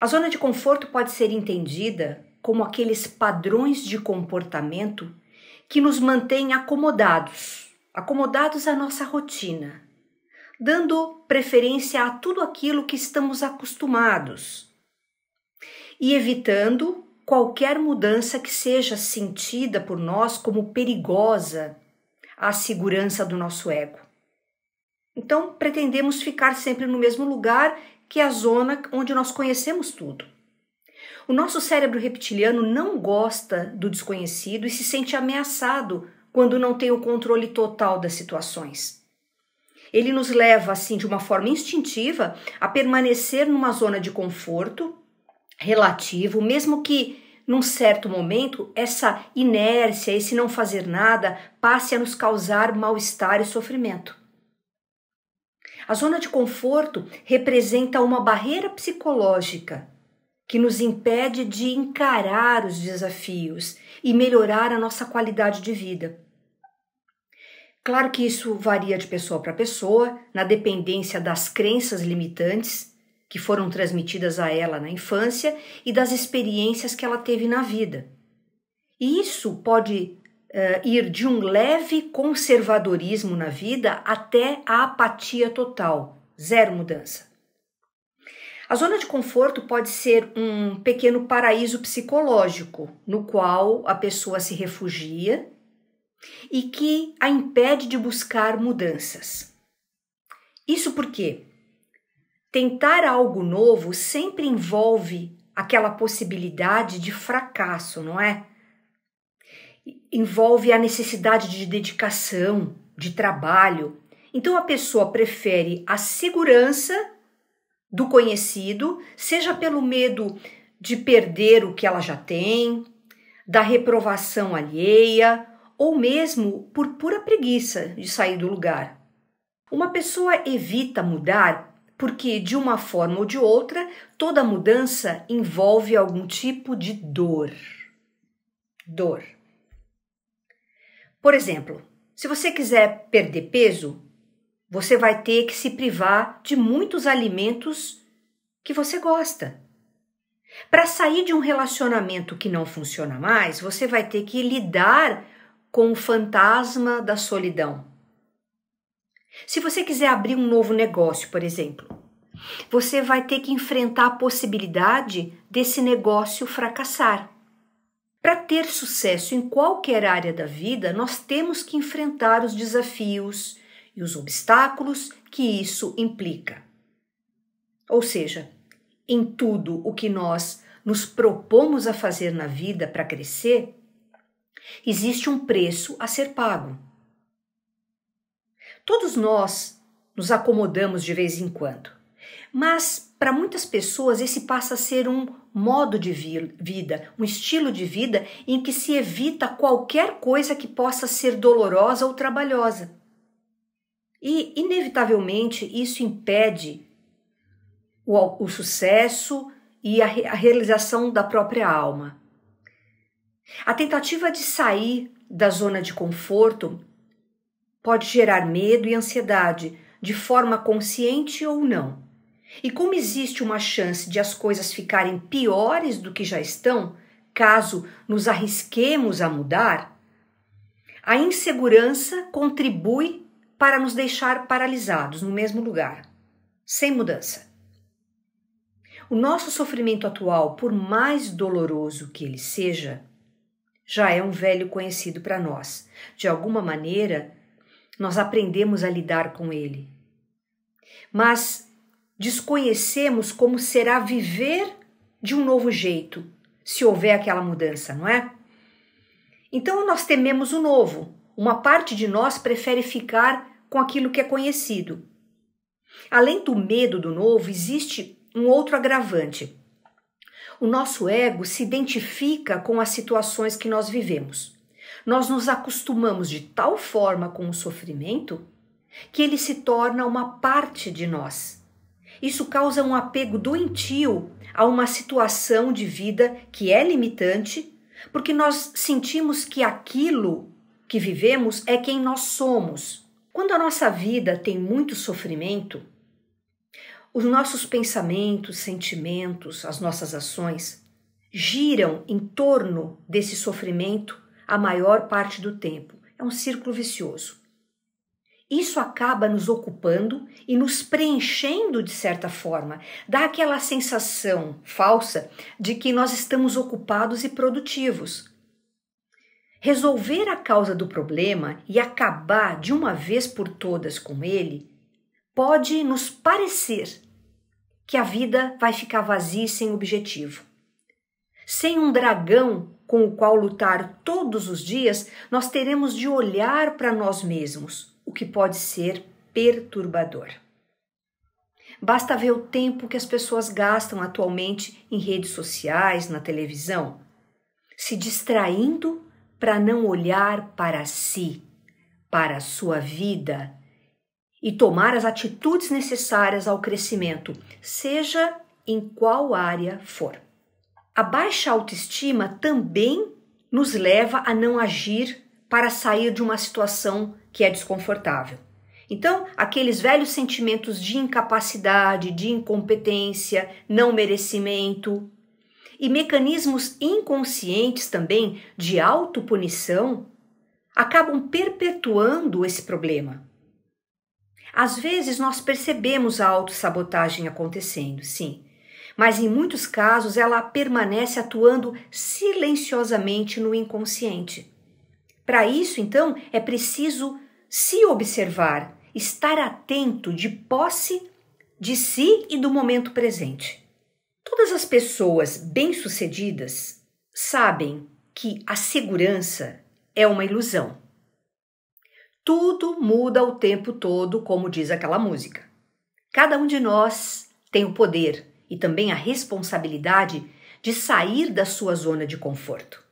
A zona de conforto pode ser entendida como aqueles padrões de comportamento que nos mantêm acomodados, acomodados à nossa rotina, dando preferência a tudo aquilo que estamos acostumados e evitando qualquer mudança que seja sentida por nós como perigosa à segurança do nosso ego. Então, pretendemos ficar sempre no mesmo lugar que é a zona onde nós conhecemos tudo. O nosso cérebro reptiliano não gosta do desconhecido e se sente ameaçado quando não tem o controle total das situações. Ele nos leva, assim, de uma forma instintiva, a permanecer numa zona de conforto relativo, mesmo que num certo momento essa inércia, esse não fazer nada, passe a nos causar mal-estar e sofrimento. A zona de conforto representa uma barreira psicológica que nos impede de encarar os desafios e melhorar a nossa qualidade de vida. Claro que isso varia de pessoa para pessoa, na dependência das crenças limitantes que foram transmitidas a ela na infância e das experiências que ela teve na vida. E isso pode uh, ir de um leve conservadorismo na vida até a apatia total, zero mudança. A zona de conforto pode ser um pequeno paraíso psicológico no qual a pessoa se refugia e que a impede de buscar mudanças. Isso porque tentar algo novo sempre envolve aquela possibilidade de fracasso, não é? envolve a necessidade de dedicação, de trabalho. Então a pessoa prefere a segurança do conhecido, seja pelo medo de perder o que ela já tem, da reprovação alheia, ou mesmo por pura preguiça de sair do lugar. Uma pessoa evita mudar porque, de uma forma ou de outra, toda mudança envolve algum tipo de dor. Dor. Por exemplo, se você quiser perder peso, você vai ter que se privar de muitos alimentos que você gosta. Para sair de um relacionamento que não funciona mais, você vai ter que lidar com o fantasma da solidão. Se você quiser abrir um novo negócio, por exemplo, você vai ter que enfrentar a possibilidade desse negócio fracassar. Para ter sucesso em qualquer área da vida, nós temos que enfrentar os desafios e os obstáculos que isso implica. Ou seja, em tudo o que nós nos propomos a fazer na vida para crescer, existe um preço a ser pago. Todos nós nos acomodamos de vez em quando. Mas para muitas pessoas esse passa a ser um modo de vida, um estilo de vida em que se evita qualquer coisa que possa ser dolorosa ou trabalhosa. E, inevitavelmente, isso impede o, o sucesso e a, a realização da própria alma. A tentativa de sair da zona de conforto pode gerar medo e ansiedade, de forma consciente ou não. E como existe uma chance de as coisas ficarem piores do que já estão, caso nos arrisquemos a mudar, a insegurança contribui para nos deixar paralisados no mesmo lugar, sem mudança. O nosso sofrimento atual, por mais doloroso que ele seja, já é um velho conhecido para nós. De alguma maneira, nós aprendemos a lidar com ele. Mas desconhecemos como será viver de um novo jeito, se houver aquela mudança, não é? Então nós tememos o novo. Uma parte de nós prefere ficar com aquilo que é conhecido. Além do medo do novo, existe um outro agravante. O nosso ego se identifica com as situações que nós vivemos. Nós nos acostumamos de tal forma com o sofrimento que ele se torna uma parte de nós. Isso causa um apego doentio a uma situação de vida que é limitante, porque nós sentimos que aquilo que vivemos é quem nós somos. Quando a nossa vida tem muito sofrimento, os nossos pensamentos, sentimentos, as nossas ações giram em torno desse sofrimento a maior parte do tempo. É um círculo vicioso. Isso acaba nos ocupando e nos preenchendo de certa forma, dá aquela sensação falsa de que nós estamos ocupados e produtivos. Resolver a causa do problema e acabar de uma vez por todas com ele pode nos parecer que a vida vai ficar vazia e sem objetivo. Sem um dragão com o qual lutar todos os dias, nós teremos de olhar para nós mesmos o que pode ser perturbador. Basta ver o tempo que as pessoas gastam atualmente em redes sociais, na televisão, se distraindo para não olhar para si, para a sua vida e tomar as atitudes necessárias ao crescimento, seja em qual área for. A baixa autoestima também nos leva a não agir para sair de uma situação que é desconfortável. Então, aqueles velhos sentimentos de incapacidade, de incompetência, não merecimento e mecanismos inconscientes também de autopunição acabam perpetuando esse problema. Às vezes nós percebemos a autossabotagem acontecendo, sim, mas em muitos casos ela permanece atuando silenciosamente no inconsciente. Para isso, então, é preciso se observar, estar atento de posse de si e do momento presente. Todas as pessoas bem-sucedidas sabem que a segurança é uma ilusão. Tudo muda o tempo todo, como diz aquela música. Cada um de nós tem o poder e também a responsabilidade de sair da sua zona de conforto.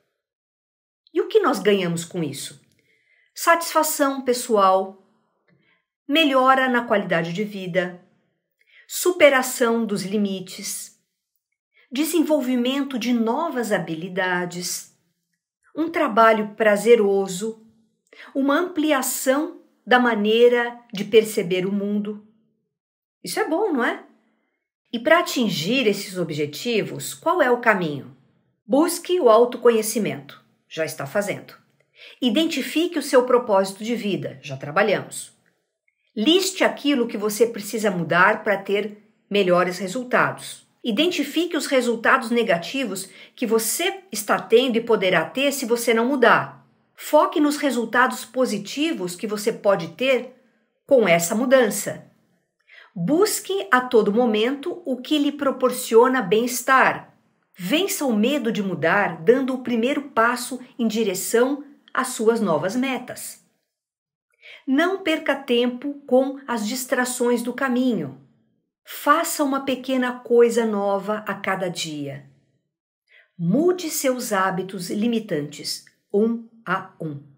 E o que nós ganhamos com isso? Satisfação pessoal, melhora na qualidade de vida, superação dos limites, desenvolvimento de novas habilidades, um trabalho prazeroso, uma ampliação da maneira de perceber o mundo. Isso é bom, não é? E para atingir esses objetivos, qual é o caminho? Busque o autoconhecimento já está fazendo. Identifique o seu propósito de vida, já trabalhamos. Liste aquilo que você precisa mudar para ter melhores resultados. Identifique os resultados negativos que você está tendo e poderá ter se você não mudar. Foque nos resultados positivos que você pode ter com essa mudança. Busque a todo momento o que lhe proporciona bem-estar, Vença o medo de mudar dando o primeiro passo em direção às suas novas metas. Não perca tempo com as distrações do caminho. Faça uma pequena coisa nova a cada dia. Mude seus hábitos limitantes, um a um.